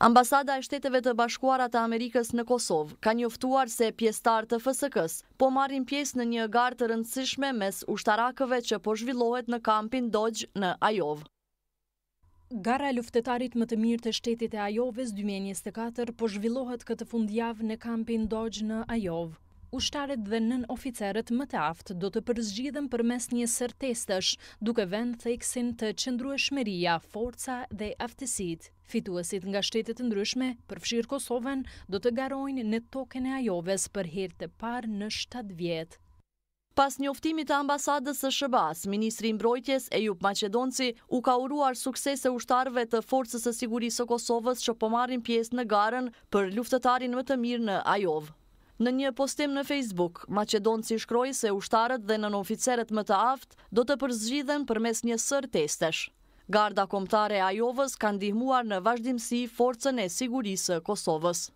Ambasada e shteteve të bashkuarat e Amerikës në Kosovë ka njoftuar se pjestar të fësëkës po marrin pjesë në një gartë të rëndësishme mes ushtarakëve që po zhvillohet në kampin Dodgjë në Ajovë. Gara e luftetarit më të mirë të shtetit e Ajovës 2024 po zhvillohet këtë fundjavë në kampin Dodgjë në Ajovë ushtarët dhe nën oficerët më të aftë do të përzgjidhen për mes një sër testësh, duke vend theksin të qëndru e shmeria, forca dhe aftësit. Fituesit nga shtetet ndryshme, përfshirë Kosovën, do të garojnë në token e ajoves për herë të parë në 7 vjetë. Pas njoftimit të ambasadës së Shëbas, Ministri Mbrojtjes e Jup Macedonci u ka uruar sukses e ushtarve të forcës e sigurisë o Kosovës që pomarin pjesë në garën për luftetarin më të mirë në Ajovë. Në një postim në Facebook, Macedonci si shkroj se ushtarët dhe nën oficeret më të aftë do të përzgjithen për mes një sër testesh. Garda Komtare Ajovës kanë dihmuar në vazhdimësi forcën e sigurisë Kosovës.